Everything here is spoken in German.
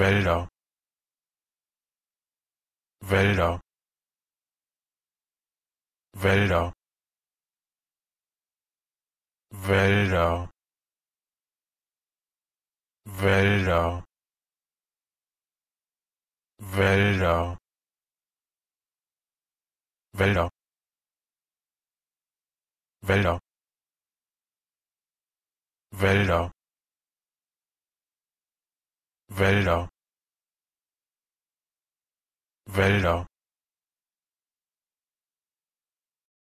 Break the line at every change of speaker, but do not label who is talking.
wälder wälder wälder wälder wälder wälder wälder wälder wälder wälder
wälder